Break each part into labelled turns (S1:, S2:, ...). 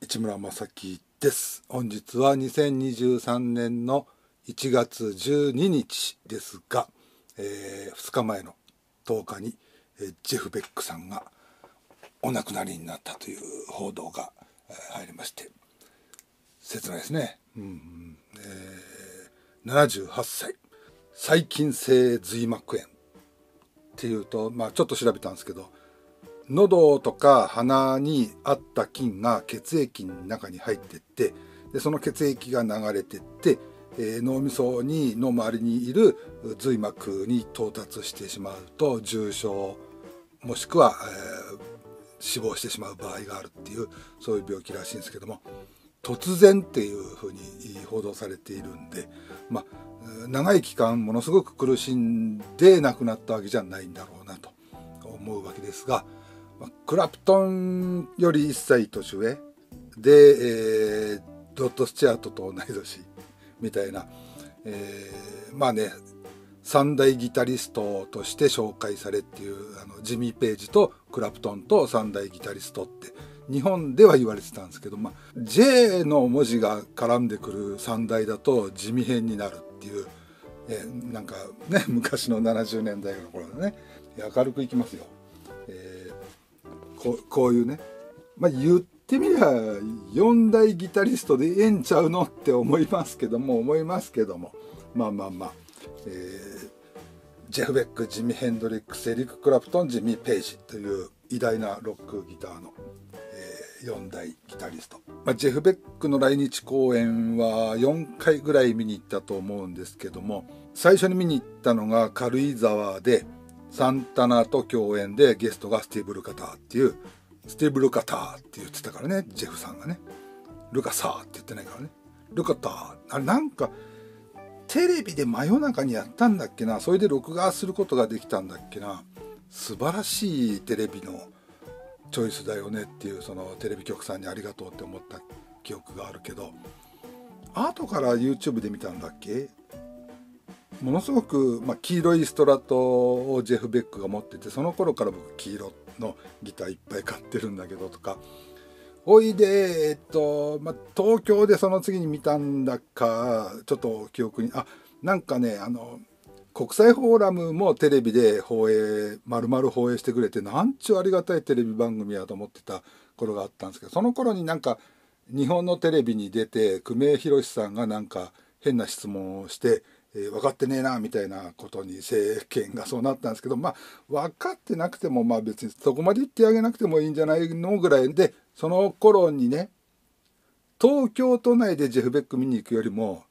S1: 市村正樹です本日は2023年の1月12日ですが、えー、2日前の10日に、えー、ジェフ・ベックさんがお亡くなりになったという報道が、えー、入りまして切ないですね、うんえー、78歳細菌性髄膜炎っていうと、まあ、ちょっと調べたんですけど喉とか鼻にあった菌が血液の中に入ってってでその血液が流れてって、えー、脳みそにの周りにいる髄膜に到達してしまうと重症もしくは、えー、死亡してしまう場合があるっていうそういう病気らしいんですけども突然っていうふうに報道されているんで、まあ、長い期間ものすごく苦しんで亡くなったわけじゃないんだろうなと思うわけですが。クラプトンより1歳年上で、えー、ドット・スチュアートと同い年みたいな、えー、まあね三大ギタリストとして紹介されっていうあのジミー・ペイジとクラプトンと三大ギタリストって日本では言われてたんですけど、まあ、J の文字が絡んでくる三大だと地味編になるっていう、えー、なんかね昔の70年代の頃のね明るくいきますよ。ここういうね、まあ、言ってみりゃ4大ギタリストでええんちゃうのって思いますけども思いますけどもまあまあまあ、えー、ジェフ・ベックジミ・ヘンドリックスエリック・クラプトンジミー・ペイジという偉大なロックギターの、えー、4大ギタリスト、まあ、ジェフ・ベックの来日公演は4回ぐらい見に行ったと思うんですけども最初に見に行ったのが軽井沢でサンタナと共演でゲストがスティーブ・ルカターっていうスティーブ・ルカターって言ってたからねジェフさんがねルカサーって言ってないからねルカターあれなんかテレビで真夜中にやったんだっけなそれで録画することができたんだっけな素晴らしいテレビのチョイスだよねっていうそのテレビ局さんにありがとうって思った記憶があるけど後から YouTube で見たんだっけものすごく、まあ、黄色いストラトをジェフ・ベックが持っててその頃から僕黄色のギターいっぱい買ってるんだけどとかおいでえっと、まあ、東京でその次に見たんだかちょっと記憶にあなんかねあの国際フォーラムもテレビで放映丸々放映してくれてなんちゅうありがたいテレビ番組やと思ってた頃があったんですけどその頃になんか日本のテレビに出て久米宏さんがなんか変な質問をしてえー、分かってねえなみたいなことに政権がそうなったんですけどまあ分かってなくてもまあ別にそこまで言ってあげなくてもいいんじゃないのぐらいでその頃にね東京都内でジェフ・ベック見に行くよりも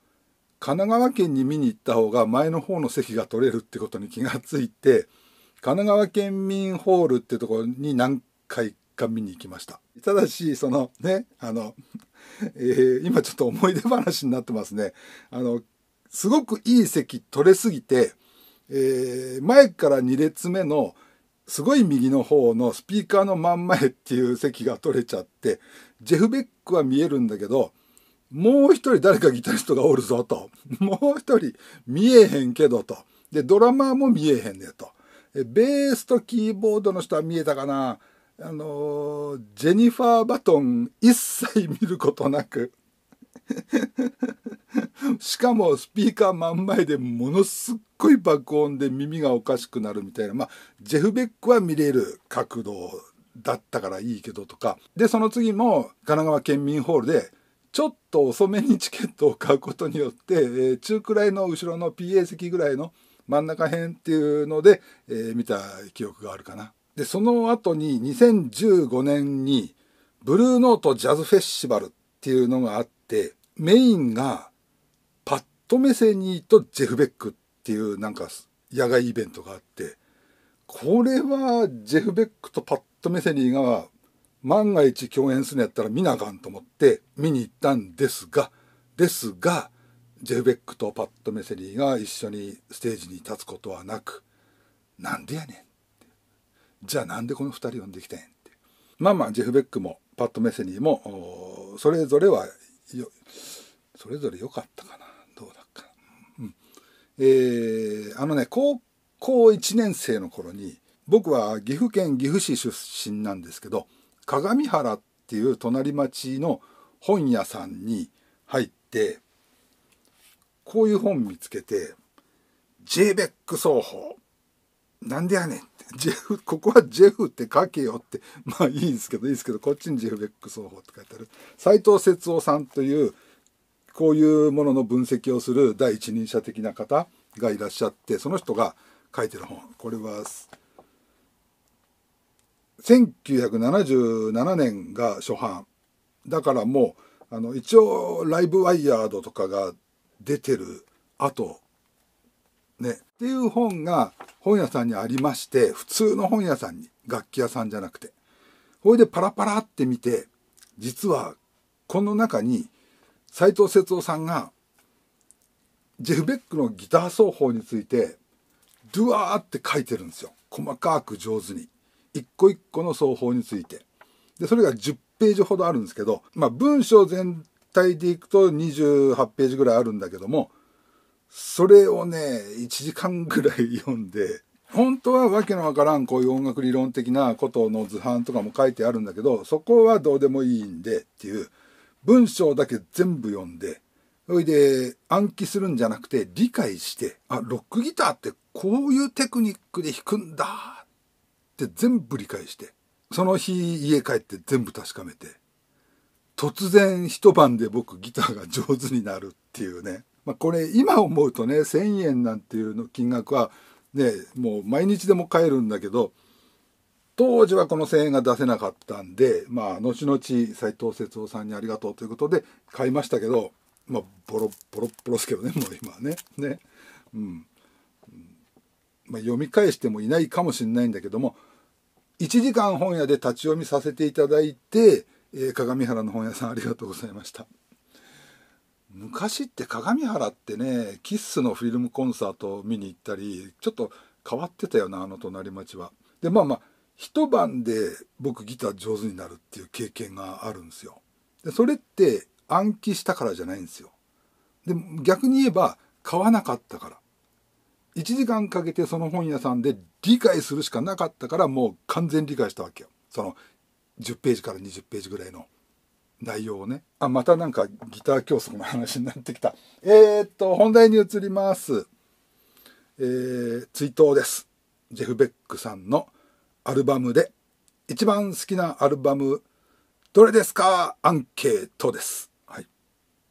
S1: 神奈川県に見に行った方が前の方の席が取れるってことに気がついて神奈川県民ホールってところに何回か見に行きましたただしそのねあの、えー、今ちょっと思い出話になってますねあのすごくいい席取れすぎて、えー、前から2列目のすごい右の方のスピーカーの真ん前っていう席が取れちゃってジェフ・ベックは見えるんだけどもう一人誰かギタリストがおるぞと もう一人見えへんけどとでドラマーも見えへんねとベースとキーボードの人は見えたかなあのジェニファー・バトン一切見ることなく しかもスピーカー真ん前でものすっごい爆音で耳がおかしくなるみたいなまあジェフ・ベックは見れる角度だったからいいけどとかでその次も神奈川県民ホールでちょっと遅めにチケットを買うことによって、えー、中くらいの後ろの PA 席ぐらいの真ん中辺っていうので、えー、見た記憶があるかな。でその後に2015年にブルーノートジャズフェスティバルっていうのがあっててメインがパッド・メセニーとジェフ・ベックっていうなんか野外イベントがあってこれはジェフ・ベックとパッド・メセニーが万が一共演するんやったら見なあかんと思って見に行ったんですがですがジェフ・ベックとパッド・メセニーが一緒にステージに立つことはなくなんでやねんじゃあなんでこの2人呼んできたんやんまあまあジェフ・ベックもパッド・メセニーもそれぞれはよそれぞれ良かったかなどうだっか、うん、えー、あのね高校1年生の頃に僕は岐阜県岐阜市出身なんですけど鏡原っていう隣町の本屋さんに入ってこういう本見つけて j ベック奏法なんでやねんジェフここはジェフって書けよって まあいいんですけどいいですけどこっちにジェフ・ベック双方って書いてある斎藤節夫さんというこういうものの分析をする第一人者的な方がいらっしゃってその人が書いてる本これは1977年が初版だからもうあの一応ライブワイヤードとかが出てる後ね、っていう本が本屋さんにありまして、普通の本屋さんに、楽器屋さんじゃなくて。ほいでパラパラって見て、実はこの中に斎藤節夫さんがジェフ・ベックのギター奏法についてドゥワーって書いてるんですよ。細かく上手に。一個一個の奏法について。で、それが10ページほどあるんですけど、まあ文章全体でいくと28ページぐらいあるんだけども、それをね、1時間ぐらい読んで、本当はわけのわからんこういう音楽理論的なことの図版とかも書いてあるんだけど、そこはどうでもいいんでっていう、文章だけ全部読んで、それで暗記するんじゃなくて理解して、あ、ロックギターってこういうテクニックで弾くんだって全部理解して、その日家帰って全部確かめて、突然一晩で僕ギターが上手になるっていうね。まあ、これ今思うとね1,000円なんていうの金額はねもう毎日でも買えるんだけど当時はこの1,000円が出せなかったんでまあ後々斎藤節夫さんにありがとうということで買いましたけどまあボロボロボロですけどねもう今はね。ねうん、まあ、読み返してもいないかもしれないんだけども1時間本屋で立ち読みさせていただいて、えー、鏡原の本屋さんありがとうございました。昔って鏡原ってねキッスのフィルムコンサートを見に行ったりちょっと変わってたよなあの隣町は。でまあまあ一晩で僕ギター上手になるっていう経験があるんですよ。でそれって暗記したからじゃないんですよ。で逆に言えば買わなかったから。1時間かけてその本屋さんで理解するしかなかったからもう完全理解したわけよ。その10ページから20ページぐらいの内容をね。あ、またなんかギター教則の話になってきた。えー、っと、本題に移ります。えー、追悼です。ジェフ・ベックさんのアルバムで、一番好きなアルバム、どれですかアンケートです。はい。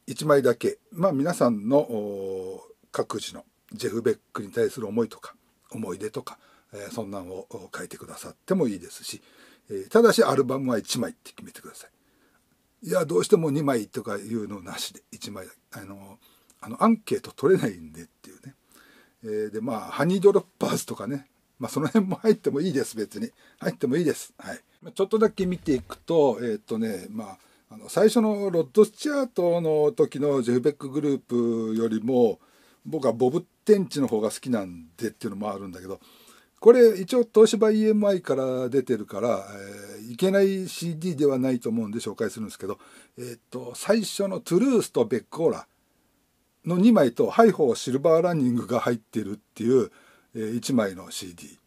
S1: 一枚だけ。まあ皆さんの各自のジェフ・ベックに対する思いとか、思い出とか、えー、そんなんを書いてくださってもいいですし、えー、ただしアルバムは1枚って決めてください。いやどうしても2枚とかいうのなしで1枚あのあのアンケート取れないんでっていうね、えー、でまあハニードロッパーズとかねまあその辺も入ってもいいです別に入ってもいいですはいちょっとだけ見ていくとえー、っとねまああの最初のロッド・スチュアートの時のジェフ・ベックグループよりも僕はボブ・テンチの方が好きなんでっていうのもあるんだけどこれ一応東芝 EMI から出てるから、えー、いけない CD ではないと思うんで紹介するんですけど、えー、っと最初の「トゥルース」と「ベッコーラ」の2枚と「ハイホーシルバーランニング」が入ってるっていう、えー、1枚の CD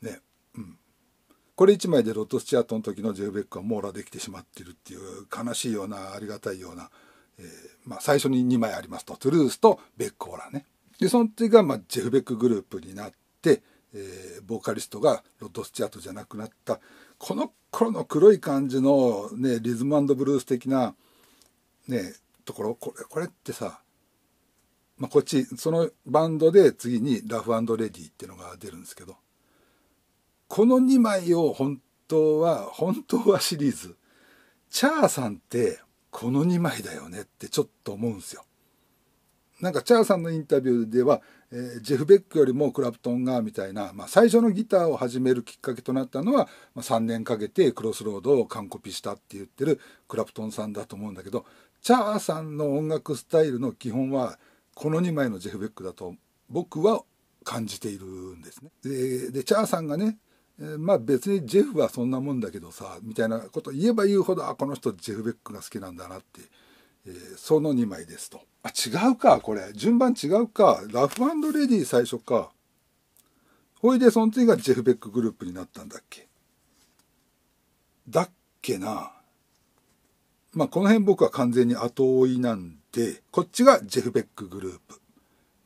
S1: ね、うん、これ1枚でロッド・スチュアートの時のジェフ・ベックは網羅できてしまってるっていう悲しいようなありがたいような、えー、まあ、最初に2枚ありますと「トゥルース」と「ベッコーラね」でその次が、まあ、ジェフ・ベックグループになって。えー、ボーカリストがロッド・スチュアートじゃなくなったこの頃の黒い感じの、ね、リズムブルース的な、ね、ところこれこれってさ、まあ、こっちそのバンドで次にラフレディっていうのが出るんですけどこの2枚を本当は本当はシリーズチャーさんってこの2枚だよねってちょっと思うんですよ。なんかチャーさんのインタビューでは、えー、ジェフ・ベックよりもクラプトンがみたいな、まあ、最初のギターを始めるきっかけとなったのは、まあ、3年かけてクロスロードを完コピしたって言ってるクラプトンさんだと思うんだけどチャーさんの音楽スタイルの基本はこの2枚のジェフ・ベックだと僕は感じているんですね。ででチャーさんがねまあ別にジェフはそんなもんだけどさみたいなこと言えば言うほどあこの人ジェフ・ベックが好きなんだなってえー、その2枚ですと。あ、違うか、これ。順番違うか。ラフレディ最初か。ほいで、その次がジェフ・ベックグループになったんだっけ。だっけな。まあ、この辺僕は完全に後追いなんで、こっちがジェフ・ベックグループ。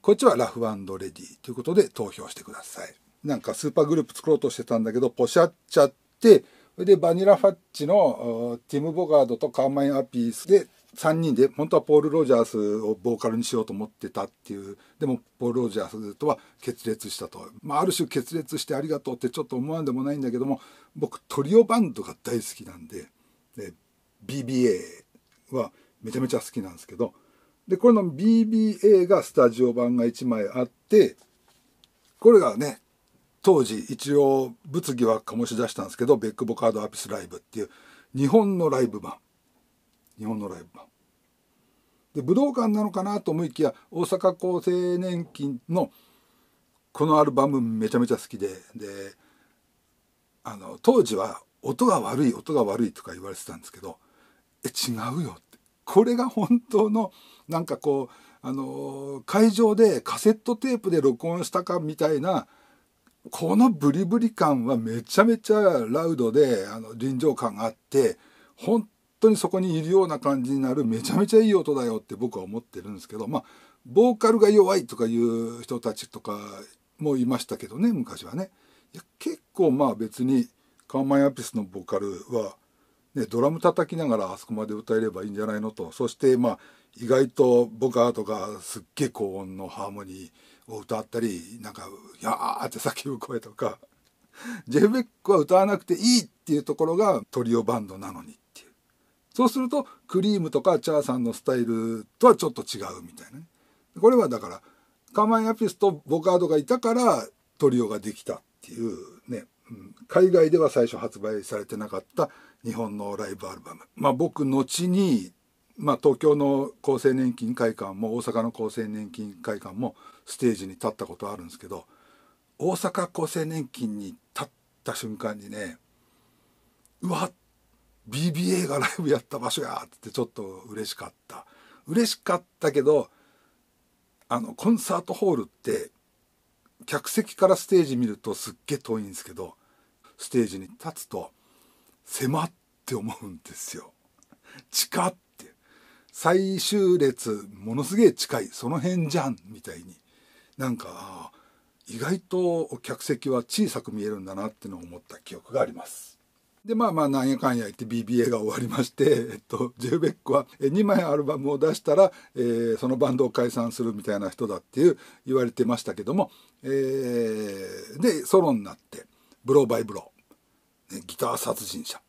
S1: こっちはラフレディということで投票してください。なんかスーパーグループ作ろうとしてたんだけど、ポシャっちゃって、それでバニラファッチのティム・ボガードとカーマイン・アピースで3人で本当はポール・ロジャースをボーカルにしようと思ってたっていうでもポール・ロジャースとは決裂したと、まあ、ある種決裂してありがとうってちょっと思わんでもないんだけども僕トリオバンドが大好きなんでで BBA はめちゃめちゃ好きなんですけどでこれの BBA がスタジオ版が1枚あってこれがね当時一応物議は醸し出したんですけどベックボカード・アピスライブっていう日本のライブ版。日本のライブ版で武道館なのかなと思いきや大阪厚生年金のこのアルバムめちゃめちゃ好きでであの当時は音が悪い音が悪いとか言われてたんですけどえ違うよってこれが本当のなんかこうあの会場でカセットテープで録音したかみたいなこのブリブリ感はめちゃめちゃラウドであの臨場感があって本当にそこにいるような感じになるめちゃめちゃいい音だよって僕は思ってるんですけどまあボーカルが弱いとかいう人たちとかもいましたけどね昔はね。結構まあ別にカンマイアピスのボーカルは、ね、ドラム叩きながらあそこまで歌えればいいんじゃないのとそしてまあ意外とボカーとかすっげえ高音のハーモニーを歌ったりなんか「やあ」って叫ぶ声とかジェフベックは歌わなくていいっていうところがトリオバンドなのにそうするとクリームとかチャーさんのスタイルとはちょっと違うみたいな、ね、これはだからカマンアピスとボカードがいたからトリオができたっていうね、うん、海外では最初発売されてなかった日本のライブアルバムまあ僕後にまあ、東京の厚生年金会館も大阪の厚生年金会館もステージに立ったことあるんですけど大阪厚生年金に立った瞬間にねうわっ BBA がライブやった場所やってちょっと嬉しかった嬉しかったけどあのコンサートホールって客席からステージ見るとすっげえ遠いんですけどステージに立つと狭って思うんですよ近って最終列ものすげえ近いその辺じゃんみたいになんか意外と客席は小さく見えるんだなってのを思った記憶がありますでまあまあなんやかんや言って BBA が終わりまして、えっと、ジェルベックは2枚アルバムを出したら、えー、そのバンドを解散するみたいな人だっていう言われてましたけども、えー、でソロになって「ブロー・バイ・ブロー」ね「ギター殺人者」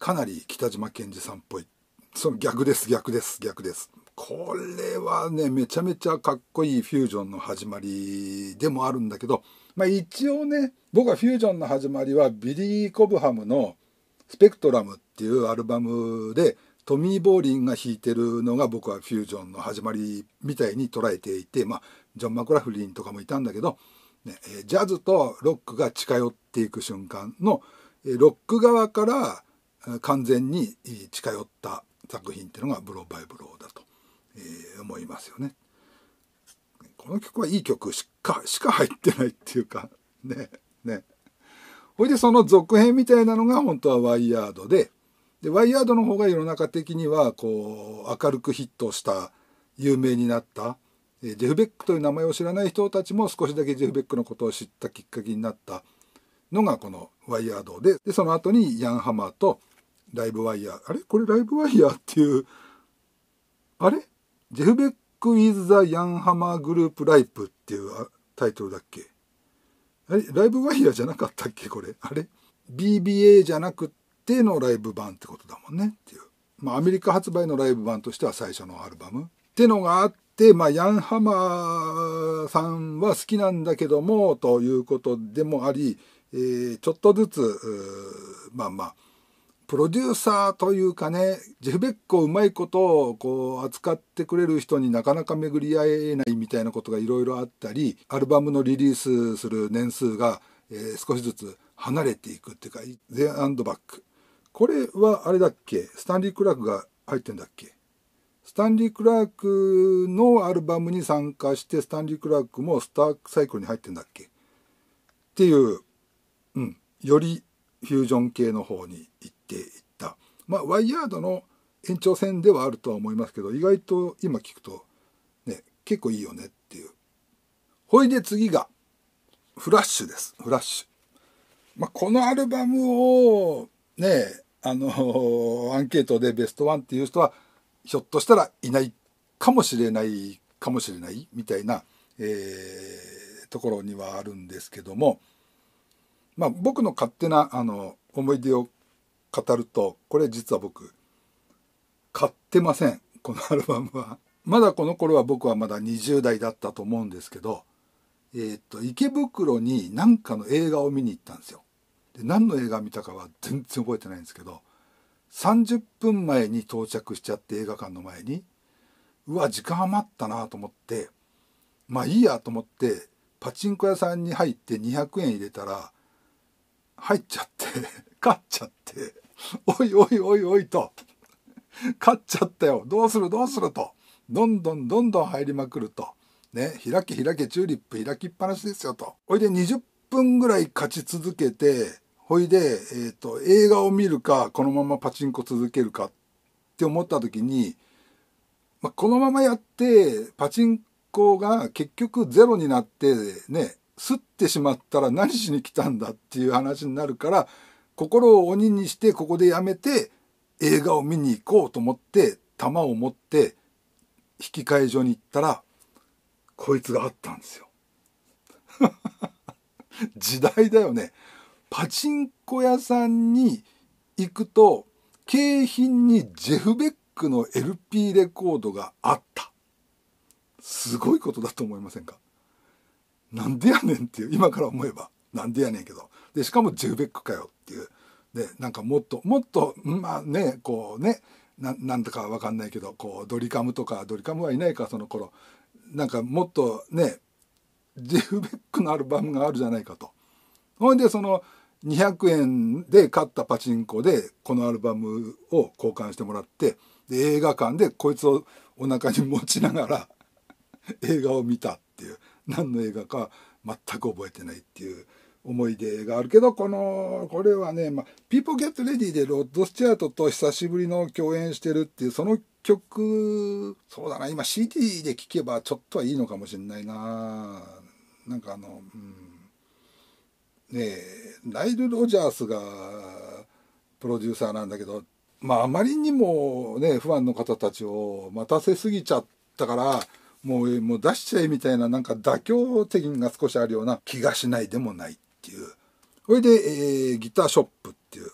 S1: かなり北島健二さんっぽいその逆です逆です逆です。これはねめちゃめちゃかっこいいフュージョンの始まりでもあるんだけどまあ、一応ね僕はフュージョンの始まりはビリー・コブハムの「スペクトラム」っていうアルバムでトミー・ボーリンが弾いてるのが僕はフュージョンの始まりみたいに捉えていて、まあ、ジョン・マクラフリンとかもいたんだけど、ね、ジャズとロックが近寄っていく瞬間のロック側から完全に近寄った作品っていうのが「ブロー・バイ・ブロー」だと思いますよね。この曲はいい曲しか、しか入ってないっていうか、ね、ね。ほいでその続編みたいなのが本当はワイヤードで、で、ワイヤードの方が世の中的には、こう、明るくヒットした、有名になった、ジェフ・ベックという名前を知らない人たちも少しだけジェフ・ベックのことを知ったきっかけになったのがこのワイヤードで、で、その後にヤンハマーとライブワイヤー。あれこれライブワイヤーっていう、あれジェフ・ベッック・イズ・ザ・ヤンハマーグループ・ライプっていうタイトルだっけあれライブワイヤーじゃなかったっけこれ。あれ ?BBA じゃなくてのライブ版ってことだもんねっていう。まあアメリカ発売のライブ版としては最初のアルバム。ってのがあって、まあヤンハマーさんは好きなんだけども、ということでもあり、えー、ちょっとずつ、まあまあ、プロデューサーというかねジェフ・ベックをうまいことをこう扱ってくれる人になかなか巡り合えないみたいなことがいろいろあったりアルバムのリリースする年数が、えー、少しずつ離れていくっていうか「ゼンアンドバック」これはあれだっけスタンリー・クラークが入ってんだっけスタンリー・クラークのアルバムに参加してスタンリー・クラークもスタークサイクルに入ってんだっけっていう、うん、よりフュージョン系の方に行ていった、まあ、ワイヤードの延長線ではあるとは思いますけど意外と今聞くとね結構いいよねっていうほいで次がフラッシュですフラッシュ、まあ、このアルバムをねあのー、アンケートでベストワンっていう人はひょっとしたらいないかもしれないかもしれないみたいな、えー、ところにはあるんですけども、まあ、僕の勝手なあの思い出を語るとこれ実は僕買ってませんこのアルバムはまだこの頃は僕はまだ20代だったと思うんですけどえー、っと池袋に何かの映画を見に行ったんですよで何の映画見たかは全然覚えてないんですけど30分前に到着しちゃって映画館の前にうわ時間余ったなと思ってまあいいやと思ってパチンコ屋さんに入って200円入れたら入っちゃって 勝っちゃって おいおいおいおいと、勝っちゃったよ、どうするどうすると、どんどんどんどん入りまくると、ね、開け開けチューリップ開きっぱなしですよと。ほいで20分ぐらい勝ち続けて、ほいで、えーと、映画を見るかこのままパチンコ続けるかって思った時に、まこのままやってパチンコが結局ゼロになってねすってしまったら何しに来たんだっていう話になるから心を鬼にしてここでやめて映画を見に行こうと思って弾を持って引き換え所に行ったらこいつがあったんですよ 時代だよねパチンコ屋さんに行くと景品にジェフ・ベックの LP レコードがあったすごいことだと思いませんかなんでやねんっていう今から思えばなんでやねんけどでしかもジューベックかよっていうでなんかもっともっとまあねこうねなんだか分かんないけどこうドリカムとかドリカムはいないかその頃なんかもっとねジェフ・ベックのアルバムがあるじゃないかと。ほんでその200円で買ったパチンコでこのアルバムを交換してもらってで映画館でこいつをお腹に持ちながら 映画を見たっていう何の映画か全く覚えてないっていう思い出があるけど、この、これはね、まあ、People Get Ready でロッド・スチュアートと久しぶりの共演してるっていう、その曲、そうだな、今 CD で聴けばちょっとはいいのかもしれないななんかあの、うん、ねえ、ライル・ロジャースがプロデューサーなんだけど、まああまりにもね、ファンの方たちを待たせすぎちゃったから、もうもう出しちゃえみたいななんか妥協的が少しあるような気がしないでもないっていうそれで、えー、ギターショップっていう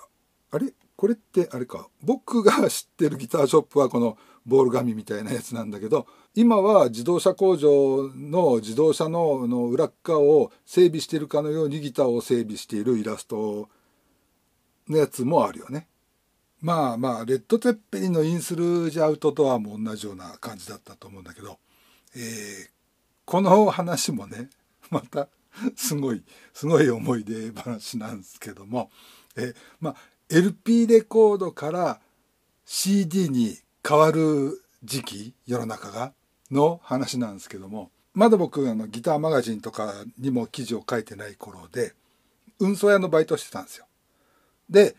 S1: あれこれってあれか僕が知ってるギターショップはこのボール紙みたいなやつなんだけど今は自動車工場の自動車のの裏側を整備してるかのようにギターを整備しているイラストのやつもあるよね。まあまあレッド・テッペリのインスルージ・アウトドアも同じような感じだったと思うんだけど、えー、この話もねまた すごいすごい思い出話なんですけどもえまあ LP レコードから CD に変わる時期世の中がの話なんですけどもまだ僕あのギターマガジンとかにも記事を書いてない頃で運送屋のバイトしてたんですよ。で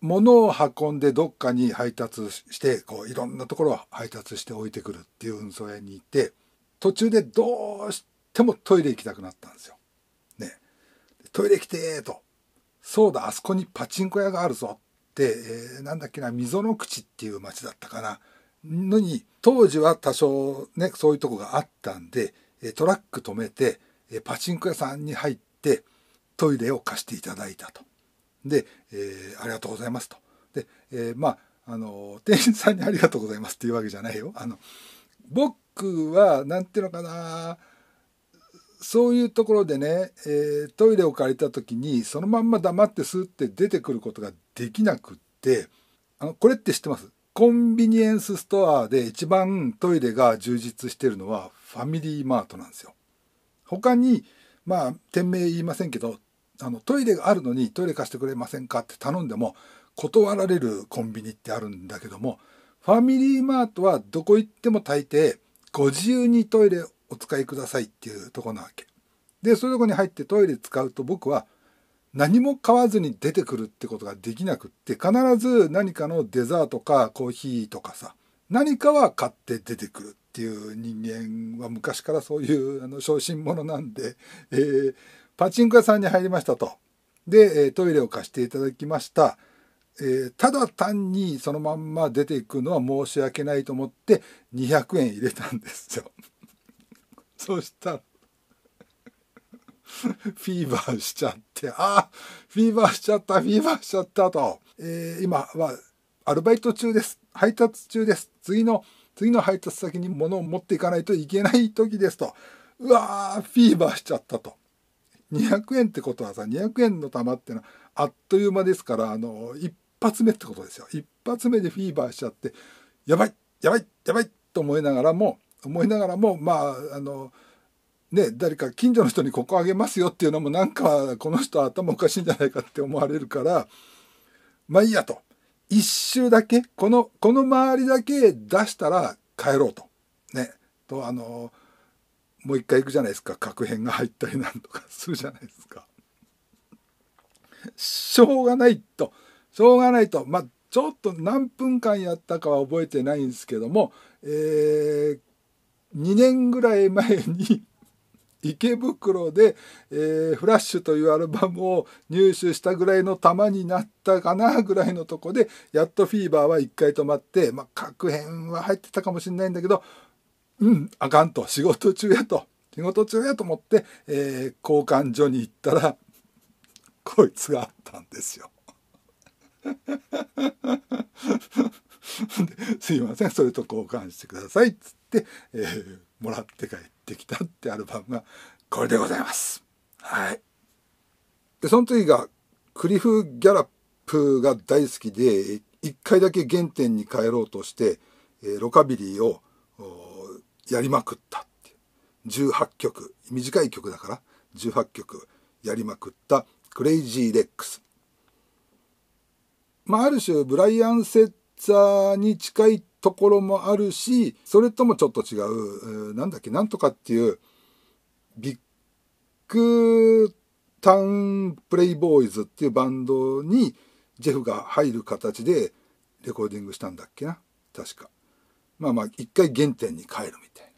S1: 物を運んでどっかに配達してこういろんなところを配達して置いてくるっていう運送屋にいて途中でどうしてってもトイレ行きたくなったんですよ。ね。トイレ来てーと。そうだ、あそこにパチンコ屋があるぞって、えー、なんだっけな、溝の口っていう町だったかな。のに、当時は多少ね、そういうとこがあったんで、トラック止めて、パチンコ屋さんに入って、トイレを貸していただいたと。で、えー、ありがとうございますと。で、えー、まあ、あの、店員さんにありがとうございますっていうわけじゃないよ。あの、僕は、なんていうのかな、そういうところでね、えー、トイレを借りた時にそのまんま黙ってスーって出てくることができなくってあのこれって知ってますコンビニエンスストアで一番トイレが充実してるのはファミリーマートなんですよ。他にまあ店名言いませんけどあのトイレがあるのにトイレ貸してくれませんかって頼んでも断られるコンビニってあるんだけどもファミリーマートはどこ行っても大抵ご自由にトイレお使いくださいっていうとこなわけ。で、そういうとこに入ってトイレ使うと僕は何も買わずに出てくるってことができなくって必ず何かのデザートかコーヒーとかさ何かは買って出てくるっていう人間は昔からそういうあの小心者なんで、えー、パチンコ屋さんに入りましたと。で、トイレを貸していただきました。えー、ただ単にそのまんま出ていくのは申し訳ないと思って200円入れたんですよ。そしたら、フィーバーしちゃって、あフィーバーしちゃった、フィーバーしちゃったと、えー、今はアルバイト中です、配達中です、次の、次の配達先に物を持っていかないといけない時ですと、うわー、フィーバーしちゃったと。200円ってことはさ、200円の玉ってのはあっという間ですから、あの、一発目ってことですよ。一発目でフィーバーしちゃって、やばい、やばい、やばいと思いながらも、思いながらもまああのね誰か近所の人にここあげますよっていうのもなんかこの人頭おかしいんじゃないかって思われるからまあいいやと一周だけこのこの周りだけ出したら帰ろうと。ね、とあのもう一回行くじゃないですか確変が入ったりなんとか するじゃないですか。しょうがないとしょうがないとまあちょっと何分間やったかは覚えてないんですけども、えー、2年ぐらい前に 池袋で、えー、フラッシュというアルバムを入手したぐらいの玉になったかなぐらいのとこで、やっとフィーバーは一回止まって、まあ、各編は入ってたかもしれないんだけど、うん、あかんと、仕事中やと、仕事中やと思って、えー、交換所に行ったら、こいつがあったんですよ。すいません、それと交換してください。、えー、もらって帰ってきたってアルバムがこれでございます。はい。で、その次がクリフ・ギャラップが大好きで、一回だけ原点に帰ろうとして、えー、ロカビリーをやりまくったって18曲短い曲だから18曲やりまくったクレイジーレックスまあある種ブライアン・セッツァーに近いっところもあるしそれともちょっと違うなんだっけなんとかっていうビッグタウンプレイボーイズっていうバンドにジェフが入る形でレコーディングしたんだっけな確かまあまあ一回原点に帰るみたい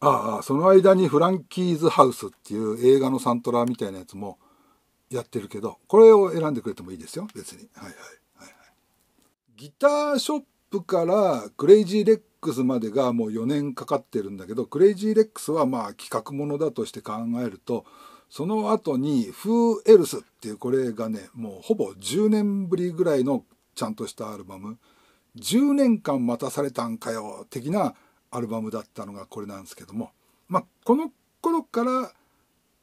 S1: なああその間にフランキーズハウスっていう映画のサントラみたいなやつもやってるけどこれを選んでくれてもいいですよ別にはいはいはいはいギターショップからクレイジーレックスまでがもう4年かかってるんだけどクレイジーレックスはまあ企画ものだとして考えるとその後に「フーエルスっていうこれがねもうほぼ10年ぶりぐらいのちゃんとしたアルバム10年間待たされたんかよ的なアルバムだったのがこれなんですけども、まあ、この頃から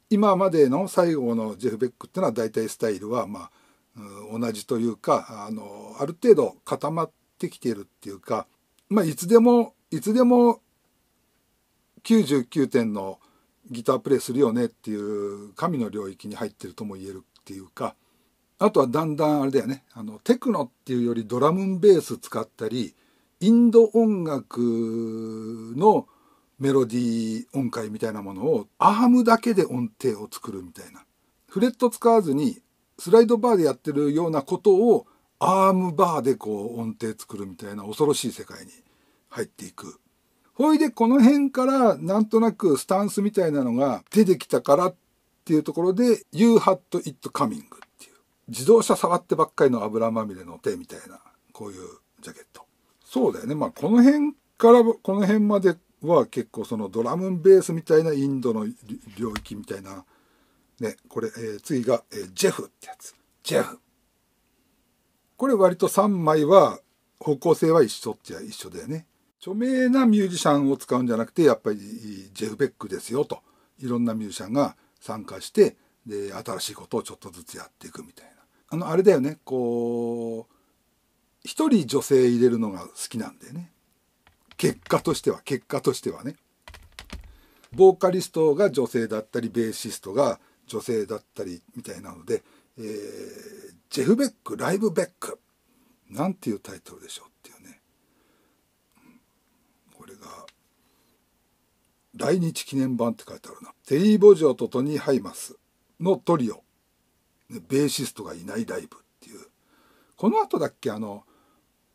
S1: 今までの最後のジェフ・ベックっていうのは大体スタイルはまあ同じというかあのある程度固まってってきているっていうか、まあ、いつでもいつでも99点のギタープレイするよねっていう神の領域に入ってるとも言えるっていうかあとはだんだんあれだよねあのテクノっていうよりドラムベース使ったりインド音楽のメロディー音階みたいなものをアームだけで音程を作るみたいなフレット使わずにスライドバーでやってるようなことをアームバーでこう音程作るみたいな恐ろしい世界に入っていく。ほいでこの辺からなんとなくスタンスみたいなのが出てきたからっていうところで You had it coming っていう自動車触ってばっかりの油まみれの手みたいなこういうジャケット。そうだよね。まあこの辺からこの辺までは結構そのドラムベースみたいなインドの領域みたいなね、これ、えー、次が、えー、ジェフってやつ。ジェフ。これ割と3枚は方向性は一緒っちゃ一緒だよね。著名なミュージシャンを使うんじゃなくてやっぱりジェフ・ベックですよといろんなミュージシャンが参加してで新しいことをちょっとずつやっていくみたいな。あのあれだよねこう一人女性入れるのが好きなんだよね。結果としては結果としてはね。ボーカリストが女性だったりベーシストが女性だったりみたいなのでえー、ジェフ・ベックライブ・ベックなんていうタイトルでしょうっていうねこれが来日記念版って書いてあるなテリー・ボジョーとトニー・ハイマスのトリオベーシストがいないライブっていうこの後だっけあの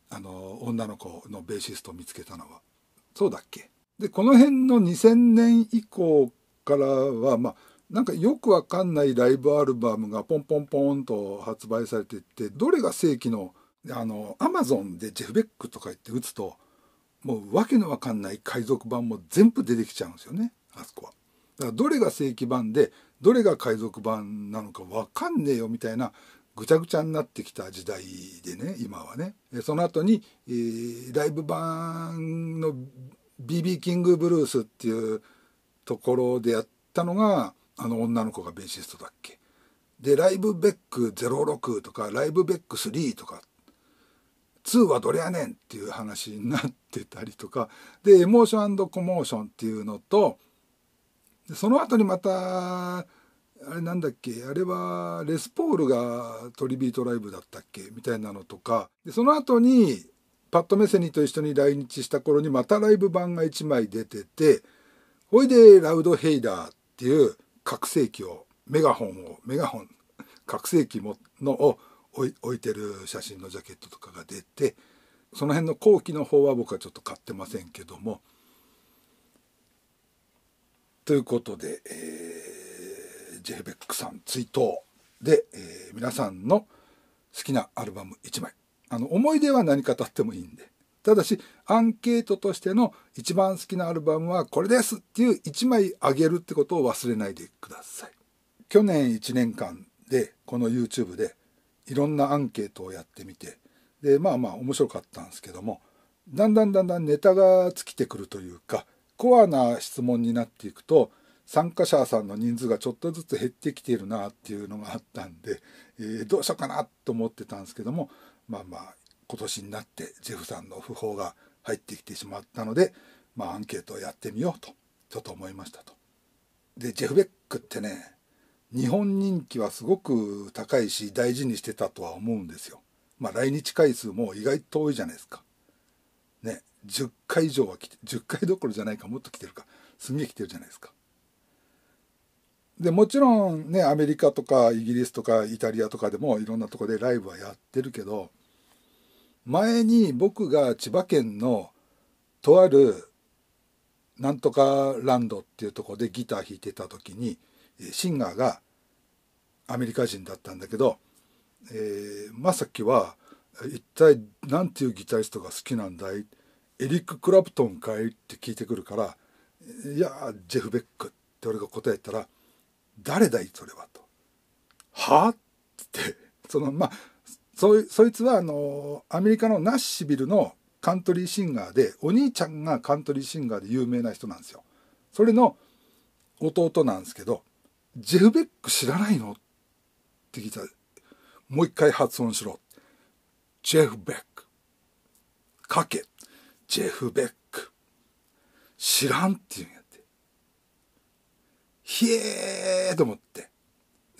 S1: あの女の子のベーシストを見つけたのはそうだっけでこの辺の2000年以降からはまあなんかよくわかんないライブアルバムがポンポンポンと発売されていってどれが正規のあのアマゾンでジェフ・ベックとか言って打つともうわけのわかんない海賊版も全部出てきちゃうんですよねあそこは。だからどれが正規版でどれが海賊版なのかわかんねえよみたいなぐちゃぐちゃになってきた時代でね今はね。その後に、えー、ライブ版の BB キングブルースっていうところでやったのがあの女の子がベーシストだっけでライブベック06とかライブベック3とか2はどれやねんっていう話になってたりとかでエモーションコモーションっていうのとその後にまたあれなんだっけあれはレスポールがトリビートライブだったっけみたいなのとかでその後にパッド・メセニと一緒に来日した頃にまたライブ版が1枚出ててほいで「ラウド・ヘイダー」っていう拡声器をメガホンをメガホン拡声器ものを置いてる写真のジャケットとかが出てその辺の後期の方は僕はちょっと買ってませんけども。ということで、えー、ジェヘベックさん追悼で、えー、皆さんの好きなアルバム1枚あの思い出は何か語ってもいいんでただし、アンケートとしての一番好きなアルバムはこれですっていう1枚あげるってことを忘れないでください。去年1年間で、この YouTube でいろんなアンケートをやってみて、で、まあまあ面白かったんですけども、だんだんだんだんネタが尽きてくるというか、コアな質問になっていくと、参加者さんの人数がちょっとずつ減ってきているなっていうのがあったんで、えー、どうしようかなと思ってたんですけどもまあまあ今年になってジェフさんの訃報が入ってきてしまったので、まあ、アンケートをやってみようとちょっと思いましたと。でジェフ・ベックってね日本人気はすごく高いし大事にしてたとは思うんですよ。まあ来日回数も意外と多いじゃないですか。ね10回以上は来て10回どころじゃないかもっと来てるかすげえ来てるじゃないですか。でもちろんねアメリカとかイギリスとかイタリアとかでもいろんなとこでライブはやってるけど前に僕が千葉県のとあるなんとかランドっていうとこでギター弾いてた時にシンガーがアメリカ人だったんだけど、えー、まさきは一体何ていうギタリストが好きなんだいエリック・クラプトンかいって聞いてくるから「いやジェフ・ベック」って俺が答えたら「誰だいそれは」と「はあ?」ってそのまあそそいつはあのアメリカのナッシビルのカントリーシンガーでお兄ちゃんがカントリーシンガーで有名な人なんですよ。それの弟なんですけど「ジェフ・ベック知らないの?」って聞いたら「もう一回発音しろ」「ジェフ・ベック」「かけ」「ジェフ・ベック」「知らん」って言うんやって「ひえー」と思って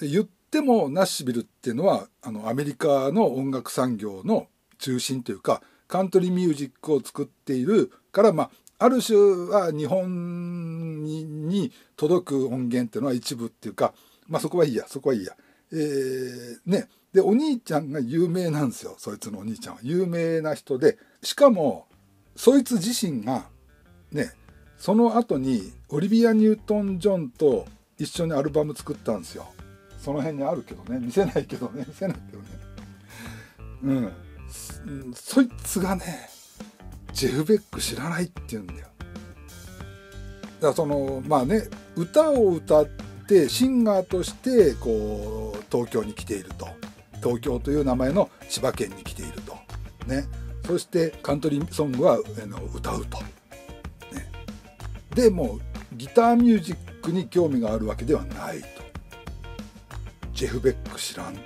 S1: 言ってでもナッシュビルっていうのはあのアメリカの音楽産業の中心というかカントリーミュージックを作っているから、まあ、ある種は日本に届く音源っていうのは一部っていうか、まあ、そこはいいやそこはいいや。えー、ねでお兄ちゃんが有名なんですよそいつのお兄ちゃんは有名な人でしかもそいつ自身がねその後にオリビア・ニュートン・ジョンと一緒にアルバム作ったんですよ。その辺にあるけどね見せないけどね見せないけどねうんそいつがねジェフ・ベック知らないって言うんだよだからそのまあね歌を歌ってシンガーとしてこう東京に来ていると東京という名前の千葉県に来ているとねそしてカントリーソングは歌うと、ね、でもギターミュージックに興味があるわけではないとジェフ・ベック知らんと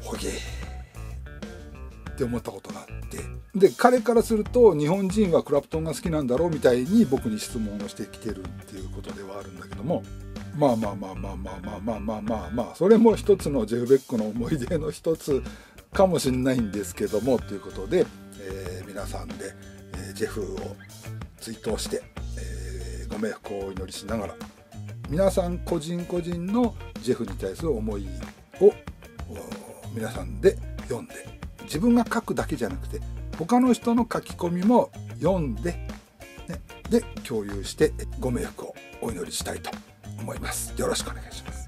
S1: ほげーって思ったことがあってで彼からすると日本人はクラプトンが好きなんだろうみたいに僕に質問をしてきてるっていうことではあるんだけどもまあまあまあまあまあまあまあまあまあまあそれも一つのジェフ・ベックの思い出の一つかもしんないんですけどもということで、えー、皆さんで、えー、ジェフを追悼して、えー、ご冥福をお祈りしながら皆さん個人個人のジェフに対する思いを皆さんで読んで自分が書くだけじゃなくて他の人の書き込みも読んで、ね、で共有してご冥福をお祈りしたいと思います。よろしくお願いします。